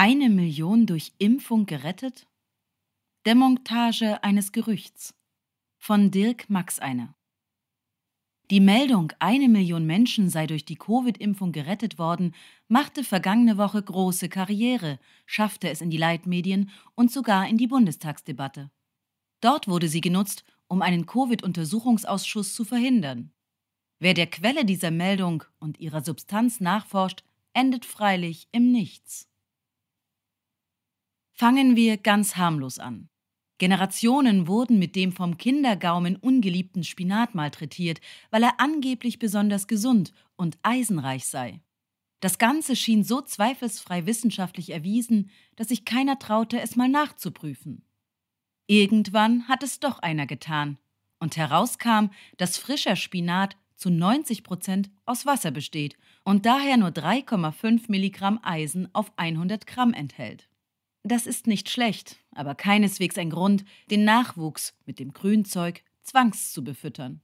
Eine Million durch Impfung gerettet? Demontage eines Gerüchts von Dirk Maxeiner. Die Meldung, eine Million Menschen sei durch die Covid-Impfung gerettet worden, machte vergangene Woche große Karriere, schaffte es in die Leitmedien und sogar in die Bundestagsdebatte. Dort wurde sie genutzt, um einen Covid-Untersuchungsausschuss zu verhindern. Wer der Quelle dieser Meldung und ihrer Substanz nachforscht, endet freilich im Nichts. Fangen wir ganz harmlos an. Generationen wurden mit dem vom Kindergaumen ungeliebten Spinat malträtiert, weil er angeblich besonders gesund und eisenreich sei. Das Ganze schien so zweifelsfrei wissenschaftlich erwiesen, dass sich keiner traute, es mal nachzuprüfen. Irgendwann hat es doch einer getan, und herauskam, dass frischer Spinat zu 90 Prozent aus Wasser besteht und daher nur 3,5 Milligramm Eisen auf 100 Gramm enthält. Das ist nicht schlecht, aber keineswegs ein Grund, den Nachwuchs mit dem Grünzeug zwangs zu befüttern.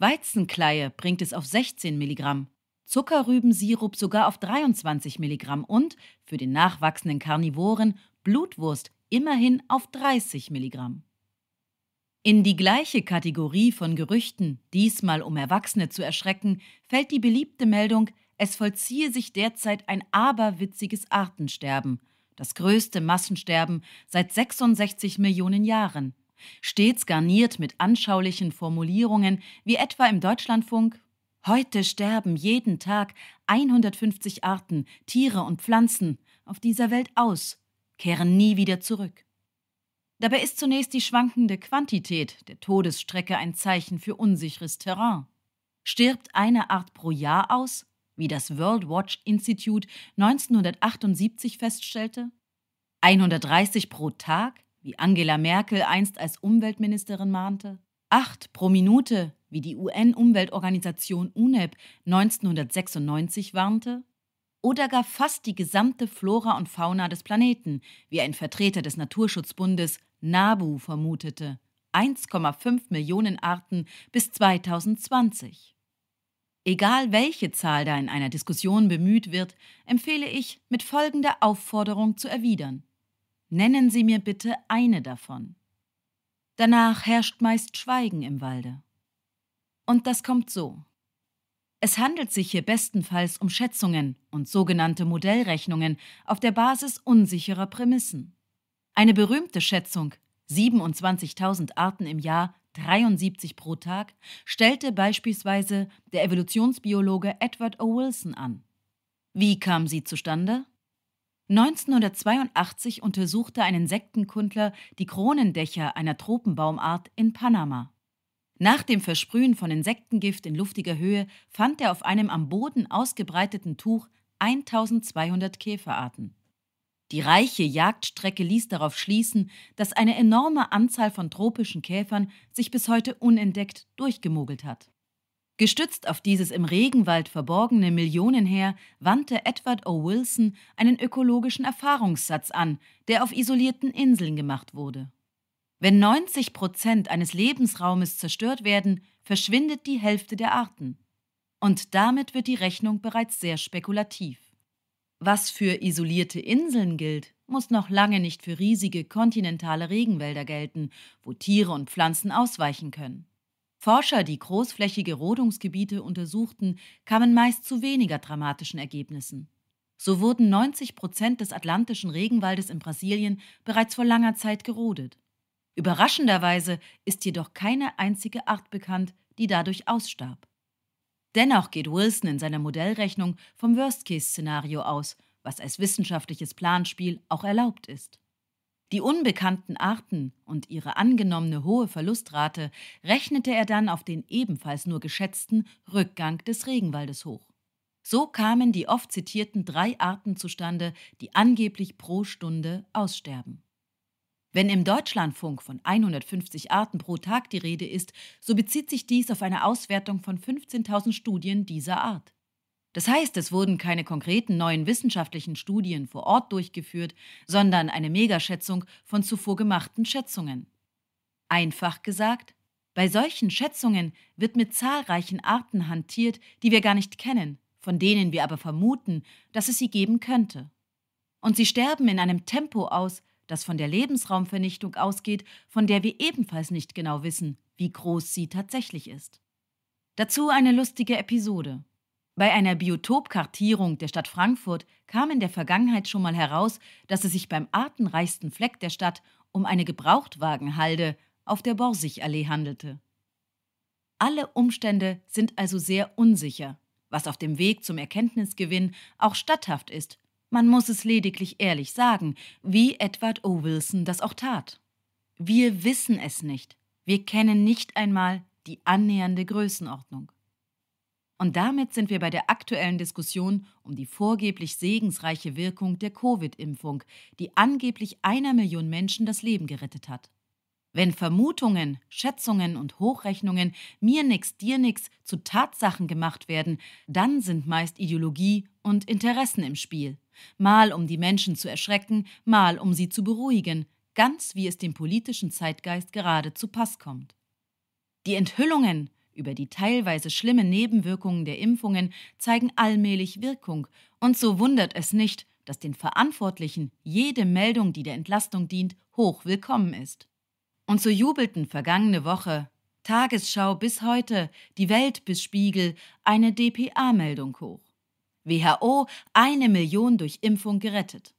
Weizenkleie bringt es auf 16 Milligramm, Zuckerrübensirup sogar auf 23 Milligramm und für den nachwachsenden Karnivoren Blutwurst immerhin auf 30 Milligramm. In die gleiche Kategorie von Gerüchten, diesmal um Erwachsene zu erschrecken, fällt die beliebte Meldung, es vollziehe sich derzeit ein aberwitziges Artensterben – das größte Massensterben seit 66 Millionen Jahren, stets garniert mit anschaulichen Formulierungen wie etwa im Deutschlandfunk Heute sterben jeden Tag 150 Arten, Tiere und Pflanzen auf dieser Welt aus, kehren nie wieder zurück. Dabei ist zunächst die schwankende Quantität der Todesstrecke ein Zeichen für unsicheres Terrain. Stirbt eine Art pro Jahr aus, wie das World Watch Institute 1978 feststellte? 130 pro Tag, wie Angela Merkel einst als Umweltministerin mahnte? 8 pro Minute, wie die UN-Umweltorganisation UNEP 1996 warnte? Oder gar fast die gesamte Flora und Fauna des Planeten, wie ein Vertreter des Naturschutzbundes NABU vermutete? 1,5 Millionen Arten bis 2020. Egal welche Zahl da in einer Diskussion bemüht wird, empfehle ich, mit folgender Aufforderung zu erwidern. Nennen Sie mir bitte eine davon. Danach herrscht meist Schweigen im Walde. Und das kommt so. Es handelt sich hier bestenfalls um Schätzungen und sogenannte Modellrechnungen auf der Basis unsicherer Prämissen. Eine berühmte Schätzung, 27.000 Arten im Jahr, 73 pro Tag, stellte beispielsweise der Evolutionsbiologe Edward O. Wilson an. Wie kam sie zustande? 1982 untersuchte ein Insektenkundler die Kronendächer einer Tropenbaumart in Panama. Nach dem Versprühen von Insektengift in luftiger Höhe fand er auf einem am Boden ausgebreiteten Tuch 1200 Käferarten. Die reiche Jagdstrecke ließ darauf schließen, dass eine enorme Anzahl von tropischen Käfern sich bis heute unentdeckt durchgemogelt hat. Gestützt auf dieses im Regenwald verborgene Millionenheer wandte Edward O. Wilson einen ökologischen Erfahrungssatz an, der auf isolierten Inseln gemacht wurde. Wenn 90 Prozent eines Lebensraumes zerstört werden, verschwindet die Hälfte der Arten. Und damit wird die Rechnung bereits sehr spekulativ. Was für isolierte Inseln gilt, muss noch lange nicht für riesige kontinentale Regenwälder gelten, wo Tiere und Pflanzen ausweichen können. Forscher, die großflächige Rodungsgebiete untersuchten, kamen meist zu weniger dramatischen Ergebnissen. So wurden 90 Prozent des atlantischen Regenwaldes in Brasilien bereits vor langer Zeit gerodet. Überraschenderweise ist jedoch keine einzige Art bekannt, die dadurch ausstarb. Dennoch geht Wilson in seiner Modellrechnung vom Worst-Case-Szenario aus, was als wissenschaftliches Planspiel auch erlaubt ist. Die unbekannten Arten und ihre angenommene hohe Verlustrate rechnete er dann auf den ebenfalls nur geschätzten Rückgang des Regenwaldes hoch. So kamen die oft zitierten drei Arten zustande, die angeblich pro Stunde aussterben. Wenn im Deutschlandfunk von 150 Arten pro Tag die Rede ist, so bezieht sich dies auf eine Auswertung von 15.000 Studien dieser Art. Das heißt, es wurden keine konkreten neuen wissenschaftlichen Studien vor Ort durchgeführt, sondern eine Megaschätzung von zuvor gemachten Schätzungen. Einfach gesagt, bei solchen Schätzungen wird mit zahlreichen Arten hantiert, die wir gar nicht kennen, von denen wir aber vermuten, dass es sie geben könnte. Und sie sterben in einem Tempo aus, das von der Lebensraumvernichtung ausgeht, von der wir ebenfalls nicht genau wissen, wie groß sie tatsächlich ist. Dazu eine lustige Episode. Bei einer Biotopkartierung der Stadt Frankfurt kam in der Vergangenheit schon mal heraus, dass es sich beim artenreichsten Fleck der Stadt um eine Gebrauchtwagenhalde auf der Borsigallee handelte. Alle Umstände sind also sehr unsicher, was auf dem Weg zum Erkenntnisgewinn auch statthaft ist man muss es lediglich ehrlich sagen, wie Edward O. Wilson das auch tat. Wir wissen es nicht. Wir kennen nicht einmal die annähernde Größenordnung. Und damit sind wir bei der aktuellen Diskussion um die vorgeblich segensreiche Wirkung der Covid-Impfung, die angeblich einer Million Menschen das Leben gerettet hat. Wenn Vermutungen, Schätzungen und Hochrechnungen mir nix, dir nix zu Tatsachen gemacht werden, dann sind meist Ideologie und Interessen im Spiel mal um die Menschen zu erschrecken, mal um sie zu beruhigen, ganz wie es dem politischen Zeitgeist gerade zu Pass kommt. Die Enthüllungen über die teilweise schlimmen Nebenwirkungen der Impfungen zeigen allmählich Wirkung, und so wundert es nicht, dass den Verantwortlichen jede Meldung, die der Entlastung dient, hoch willkommen ist. Und so jubelten vergangene Woche Tagesschau bis heute, die Welt bis Spiegel, eine DPA-Meldung hoch. WHO eine Million durch Impfung gerettet.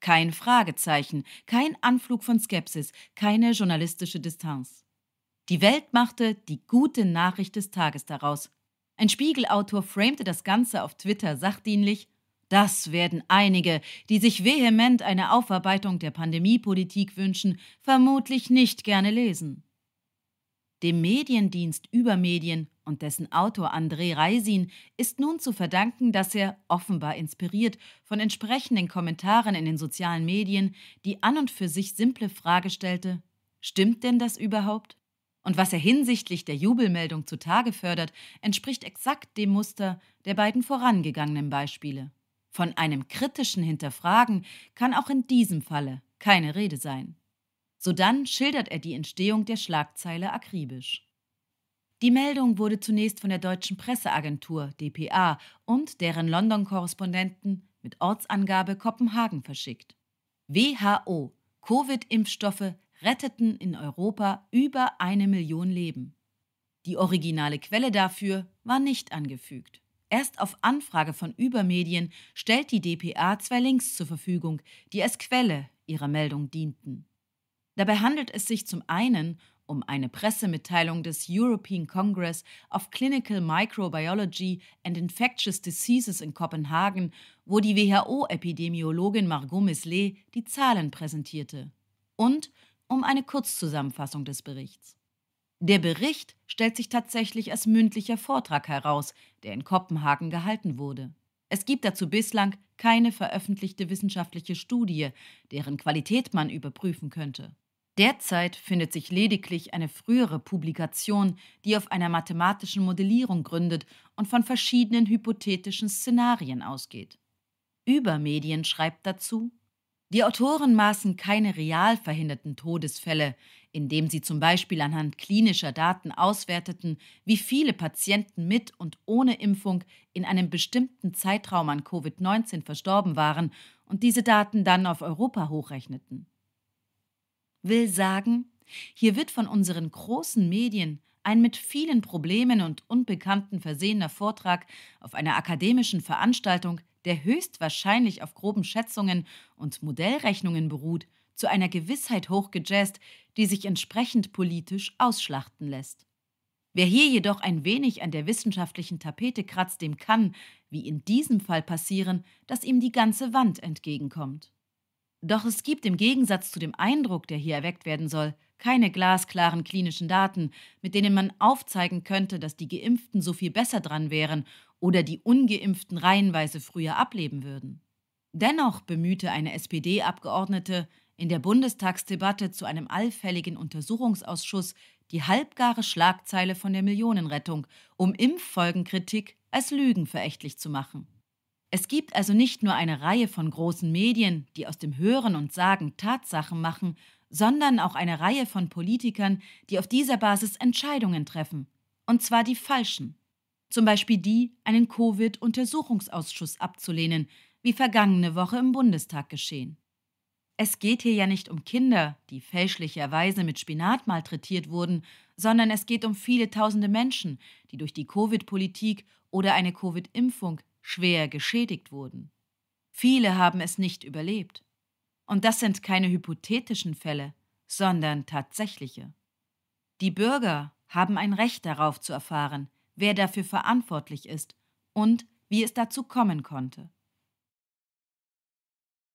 Kein Fragezeichen, kein Anflug von Skepsis, keine journalistische Distanz. Die Welt machte die gute Nachricht des Tages daraus. Ein Spiegelautor framte das Ganze auf Twitter sachdienlich das werden einige, die sich vehement eine Aufarbeitung der Pandemiepolitik wünschen, vermutlich nicht gerne lesen. Dem Mediendienst über Medien und dessen Autor André Reisin ist nun zu verdanken, dass er, offenbar inspiriert von entsprechenden Kommentaren in den sozialen Medien, die an und für sich simple Frage stellte, stimmt denn das überhaupt? Und was er hinsichtlich der Jubelmeldung zutage fördert, entspricht exakt dem Muster der beiden vorangegangenen Beispiele. Von einem kritischen Hinterfragen kann auch in diesem Falle keine Rede sein. Sodann schildert er die Entstehung der Schlagzeile akribisch. Die Meldung wurde zunächst von der deutschen Presseagentur dpa und deren London-Korrespondenten mit Ortsangabe Kopenhagen verschickt. WHO Covid-Impfstoffe retteten in Europa über eine Million Leben. Die originale Quelle dafür war nicht angefügt. Erst auf Anfrage von Übermedien stellt die dpa zwei Links zur Verfügung, die als Quelle ihrer Meldung dienten. Dabei handelt es sich zum einen um eine Pressemitteilung des European Congress of Clinical Microbiology and Infectious Diseases in Kopenhagen, wo die WHO-Epidemiologin Margot Misley die Zahlen präsentierte. Und um eine Kurzzusammenfassung des Berichts. Der Bericht stellt sich tatsächlich als mündlicher Vortrag heraus, der in Kopenhagen gehalten wurde. Es gibt dazu bislang keine veröffentlichte wissenschaftliche Studie, deren Qualität man überprüfen könnte. Derzeit findet sich lediglich eine frühere Publikation, die auf einer mathematischen Modellierung gründet und von verschiedenen hypothetischen Szenarien ausgeht. Übermedien schreibt dazu, die Autoren maßen keine real verhinderten Todesfälle, indem sie zum Beispiel anhand klinischer Daten auswerteten, wie viele Patienten mit und ohne Impfung in einem bestimmten Zeitraum an Covid-19 verstorben waren und diese Daten dann auf Europa hochrechneten will sagen, hier wird von unseren großen Medien ein mit vielen Problemen und Unbekannten versehener Vortrag auf einer akademischen Veranstaltung, der höchstwahrscheinlich auf groben Schätzungen und Modellrechnungen beruht, zu einer Gewissheit hochgejazzt, die sich entsprechend politisch ausschlachten lässt. Wer hier jedoch ein wenig an der wissenschaftlichen Tapete kratzt, dem kann, wie in diesem Fall passieren, dass ihm die ganze Wand entgegenkommt. Doch es gibt im Gegensatz zu dem Eindruck, der hier erweckt werden soll, keine glasklaren klinischen Daten, mit denen man aufzeigen könnte, dass die Geimpften so viel besser dran wären oder die Ungeimpften reihenweise früher ableben würden. Dennoch bemühte eine SPD-Abgeordnete in der Bundestagsdebatte zu einem allfälligen Untersuchungsausschuss die halbgare Schlagzeile von der Millionenrettung, um Impffolgenkritik als Lügen verächtlich zu machen. Es gibt also nicht nur eine Reihe von großen Medien, die aus dem Hören und Sagen Tatsachen machen, sondern auch eine Reihe von Politikern, die auf dieser Basis Entscheidungen treffen. Und zwar die falschen. Zum Beispiel die, einen Covid-Untersuchungsausschuss abzulehnen, wie vergangene Woche im Bundestag geschehen. Es geht hier ja nicht um Kinder, die fälschlicherweise mit Spinat malträtiert wurden, sondern es geht um viele tausende Menschen, die durch die Covid-Politik oder eine Covid-Impfung schwer geschädigt wurden. Viele haben es nicht überlebt. Und das sind keine hypothetischen Fälle, sondern tatsächliche. Die Bürger haben ein Recht darauf zu erfahren, wer dafür verantwortlich ist und wie es dazu kommen konnte.